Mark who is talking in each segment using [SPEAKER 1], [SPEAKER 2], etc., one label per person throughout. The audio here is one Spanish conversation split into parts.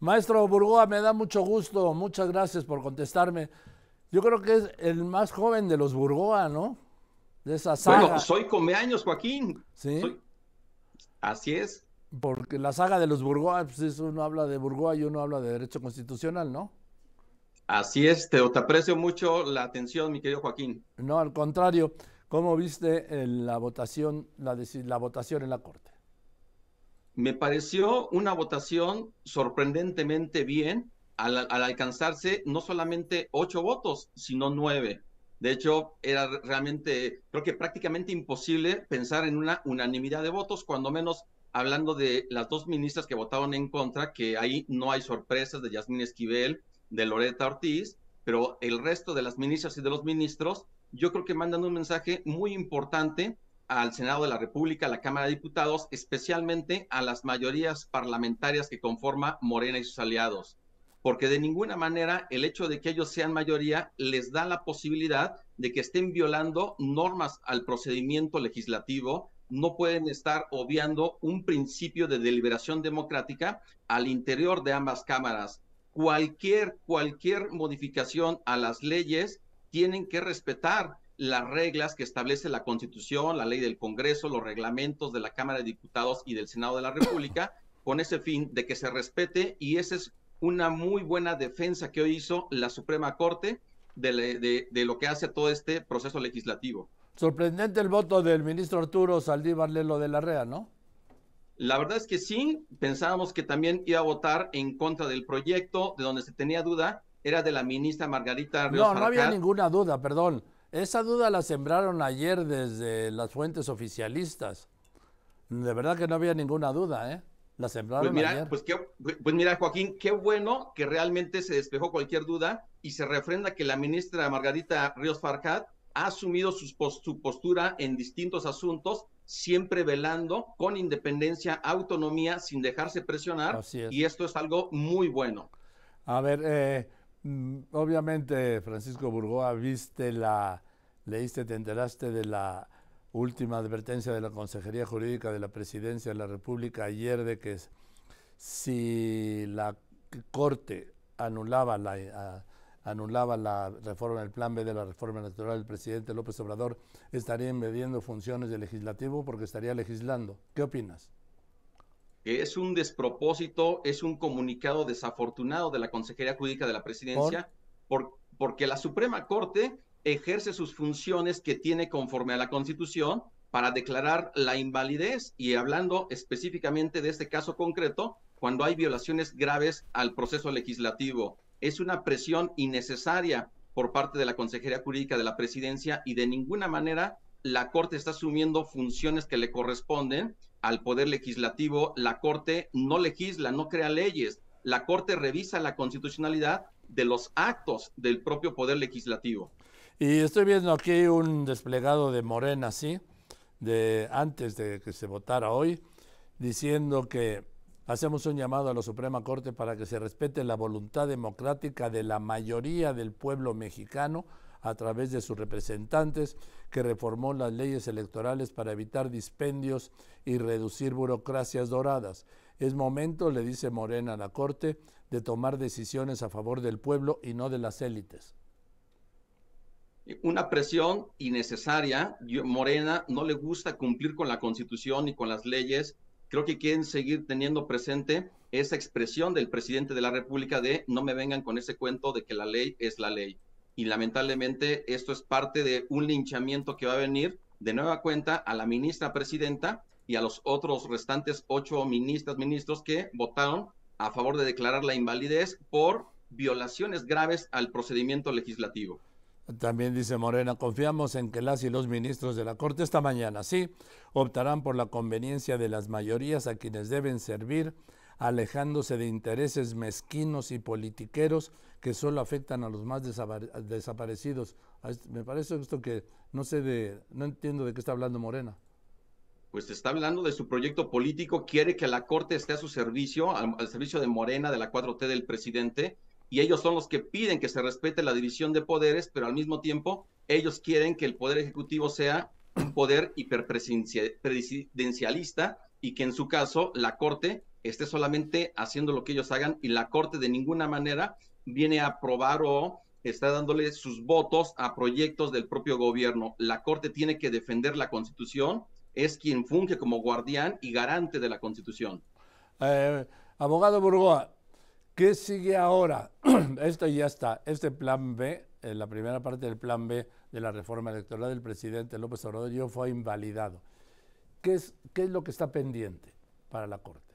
[SPEAKER 1] Maestro Burgoa, me da mucho gusto, muchas gracias por contestarme. Yo creo que es el más joven de los Burgoa, ¿no? De esa saga. Bueno, soy
[SPEAKER 2] comeaños, Joaquín. Sí. Así es.
[SPEAKER 1] Porque la saga de los Burgoa, pues uno habla de Burgoa y uno habla de derecho constitucional, ¿no?
[SPEAKER 2] Así es, te, aprecio mucho la atención, mi querido Joaquín.
[SPEAKER 1] No, al contrario. ¿Cómo viste la votación, la, la votación en la Corte?
[SPEAKER 2] Me pareció una votación sorprendentemente bien al, alcanzarse no solamente ocho votos, sino nueve. De hecho, era realmente, creo que prácticamente imposible pensar en una unanimidad de votos, cuando menos hablando de las dos ministras que votaron en contra, que ahí no hay sorpresas de Yasmín Esquivel, de Loreta Ortiz, pero el resto de las ministras y de los ministros, yo creo que mandan un mensaje muy importante al Senado de la República, a la Cámara de Diputados, especialmente a las mayorías parlamentarias que conforma Morena y sus aliados. Porque de ninguna manera el hecho de que ellos sean mayoría les da la posibilidad de que estén violando normas al procedimiento legislativo, no pueden estar obviando un principio de deliberación democrática al interior de ambas cámaras. Cualquier, cualquier modificación a las leyes tienen que respetar las reglas que establece la Constitución, la ley del Congreso, los reglamentos de la Cámara de Diputados y del Senado de la República, con ese fin de que se respete y esa es una muy buena defensa que hoy hizo la Suprema Corte de, lo que hace todo este proceso legislativo.
[SPEAKER 1] Sorprendente el voto del ministro Arturo Saldívar Lelo de la REA, ¿no?
[SPEAKER 2] La verdad es que sí, pensábamos que también iba a votar en contra del proyecto, de donde se tenía duda, era de la ministra Margarita Ríos No, no había
[SPEAKER 1] ninguna duda, perdón. Esa duda la sembraron ayer desde las fuentes oficialistas. De verdad que no había ninguna duda, ¿eh? La sembraron pues ayer.
[SPEAKER 2] Pues, pues mira, Joaquín, qué bueno que realmente se despejó cualquier duda y se refrenda que la ministra Margarita Ríos Farcat ha asumido su postura en distintos asuntos, siempre velando con independencia, autonomía, sin dejarse presionar. Y esto es algo
[SPEAKER 1] muy bueno. A ver, eh, Mm, obviamente, Francisco Burgoa, viste la, leíste, te enteraste de la última advertencia de la Consejería Jurídica de la Presidencia de la República ayer de que si la Corte anulaba la, anulaba la reforma, el plan B de la reforma electoral del presidente López Obrador, estaría invadiendo funciones del legislativo porque estaría legislando. ¿Qué opinas?
[SPEAKER 2] Es un despropósito, es un comunicado desafortunado de la Consejería Jurídica de la Presidencia, ¿Por? porque la Suprema Corte ejerce sus funciones que tiene conforme a la Constitución para declarar la invalidez y hablando específicamente de este caso concreto, cuando hay violaciones graves al proceso legislativo. Es una presión innecesaria por parte de la Consejería Jurídica de la Presidencia y de ninguna manera la Corte está asumiendo funciones que le corresponden al Poder Legislativo, la Corte no legisla, no crea leyes, la Corte revisa la constitucionalidad de los actos del propio Poder Legislativo.
[SPEAKER 1] Y estoy viendo aquí un desplegado de Morena, sí, de antes de que se votara hoy, diciendo que hacemos un llamado a la Suprema Corte para que se respete la voluntad democrática de la mayoría del pueblo mexicano a través de sus representantes, que reformó las leyes electorales para evitar dispendios y reducir burocracias doradas. Es momento, le dice Morena a la Corte, de tomar decisiones a favor del pueblo y no de las élites.
[SPEAKER 2] Una presión innecesaria. Morena no le gusta cumplir con la Constitución y con las leyes. Creo que quieren seguir teniendo presente esa expresión del presidente de la República de no me vengan con ese cuento de que la ley es la ley y lamentablemente esto es parte de un linchamiento que va a venir de nueva cuenta a la ministra presidenta y a los otros restantes ocho ministras, ministros que votaron a favor de declarar la invalidez por violaciones graves al procedimiento legislativo.
[SPEAKER 1] También dice Morena, confiamos en que las y los ministros de la Corte esta mañana sí optarán por la conveniencia de las mayorías a quienes deben servir alejándose de intereses mezquinos y politiqueros que solo afectan a los más desaparecidos. Me parece esto que no sé de, no entiendo de qué está hablando Morena.
[SPEAKER 2] Pues está hablando de su proyecto político, quiere que la Corte esté a su servicio, al, al servicio de Morena, de la 4T del presidente, y ellos son los que piden que se respete la división de poderes, pero al mismo tiempo ellos quieren que el poder ejecutivo sea un poder hiperpresidencialista y que en su caso la Corte esté solamente haciendo lo que ellos hagan y la Corte de ninguna manera viene a aprobar o está dándole sus votos a proyectos del propio gobierno. La Corte tiene que defender la Constitución, es quien funge como guardián y garante de la Constitución.
[SPEAKER 1] Eh, abogado Burgoa, ¿qué sigue ahora? Esto ya está, este plan B, eh, la primera parte del plan B de la reforma electoral del presidente López Obrador fue invalidado. ¿Qué es lo que está pendiente para la Corte?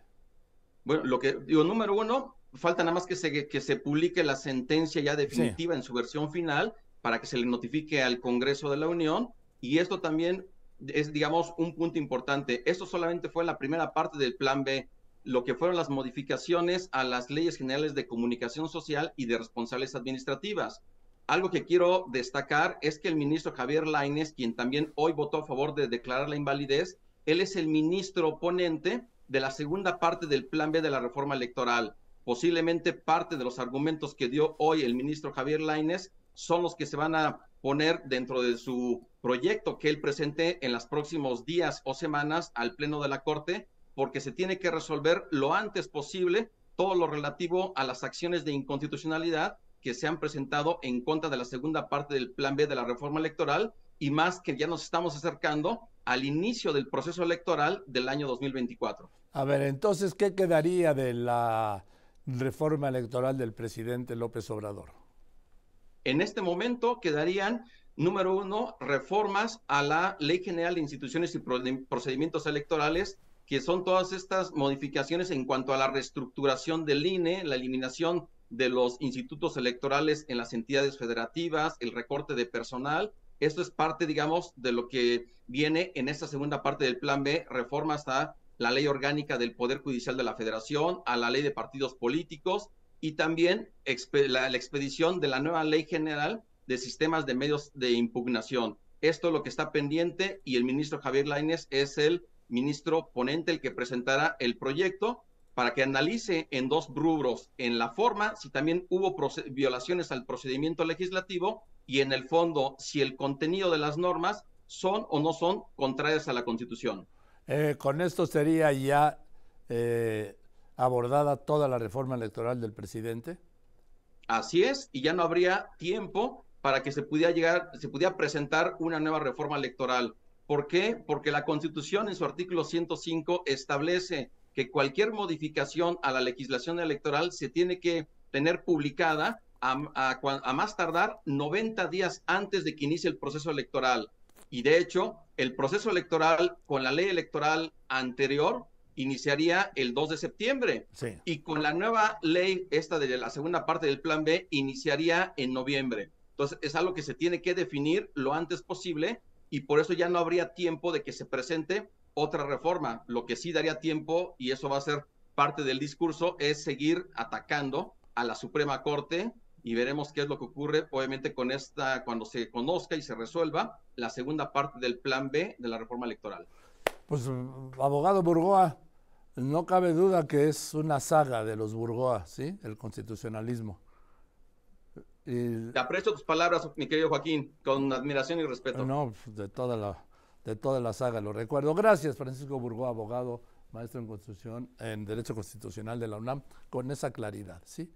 [SPEAKER 2] Bueno, lo que digo, número uno, falta nada más que se, que se publique la sentencia ya definitiva en su versión final para que se le notifique al Congreso de la Unión. Y esto también es, digamos, un punto importante. Esto solamente fue la primera parte del plan B, lo que fueron las modificaciones a las leyes generales de comunicación social y de responsables administrativas. Algo que quiero destacar es que el ministro Javier Laines, quien también hoy votó a favor de declarar la invalidez, él es el ministro oponente de la segunda parte del plan B de la reforma electoral. Posiblemente parte de los argumentos que dio hoy el ministro Javier Laines son los que se van a poner dentro de su proyecto que él presente en los próximos días o semanas al Pleno de la Corte, porque se tiene que resolver lo antes posible todo lo relativo a las acciones de inconstitucionalidad que se han presentado en contra de la segunda parte del plan B de la reforma electoral y más que ya nos estamos acercando al inicio del proceso electoral del año 2024.
[SPEAKER 1] A ver, entonces, ¿qué quedaría de la reforma electoral del presidente López Obrador?
[SPEAKER 2] En este momento quedarían, número uno, reformas a la Ley General de Instituciones y Procedimientos Electorales, que son todas estas modificaciones en cuanto a la reestructuración del INE, la eliminación de los institutos electorales en las entidades federativas, el recorte de personal. Esto es parte, digamos, de lo que viene en esta segunda parte del plan B, reformas a la ley orgánica del Poder Judicial de la Federación, a la ley de partidos políticos y también la, expedición de la nueva ley general de sistemas de medios de impugnación. Esto es lo que está pendiente y el ministro Javier Laines es el ministro ponente el que presentará el proyecto para que analice en dos rubros, en la forma, si también hubo violaciones al procedimiento legislativo y en el fondo, si el contenido de las normas son o no son contrarias a la Constitución.
[SPEAKER 1] Eh, con esto sería ya eh, abordada toda la reforma electoral del presidente.
[SPEAKER 2] Así es, y ya no habría tiempo para que se pudiera llegar, se pudiera presentar una nueva reforma electoral. ¿Por qué? Porque la Constitución en su artículo 105 establece que cualquier modificación a la legislación electoral se tiene que tener publicada a, a más tardar 90 días antes de que inicie el proceso electoral y de hecho el proceso electoral con la ley electoral anterior iniciaría el 2 de septiembre y con la nueva ley, esta de la segunda parte del plan B, iniciaría en noviembre. Entonces es algo que se tiene que definir lo antes posible y por eso ya no habría tiempo de que se presente otra reforma. Lo que sí daría tiempo, y eso va a ser parte del discurso, es seguir atacando a la Suprema Corte y veremos qué es lo que ocurre, obviamente, con esta, cuando se conozca y se resuelva la segunda parte del plan B de la reforma electoral.
[SPEAKER 1] Pues, abogado Burgoa, no cabe duda que es una saga de los Burgoa, ¿sí? El constitucionalismo. Te
[SPEAKER 2] aprecio tus palabras, mi querido Joaquín, con admiración y respeto. No,
[SPEAKER 1] pues, de toda la, de toda la saga, lo recuerdo. Gracias, Francisco Burgoa, abogado, maestro en, Constitución, en Derecho Constitucional de la UNAM, con esa claridad, ¿sí?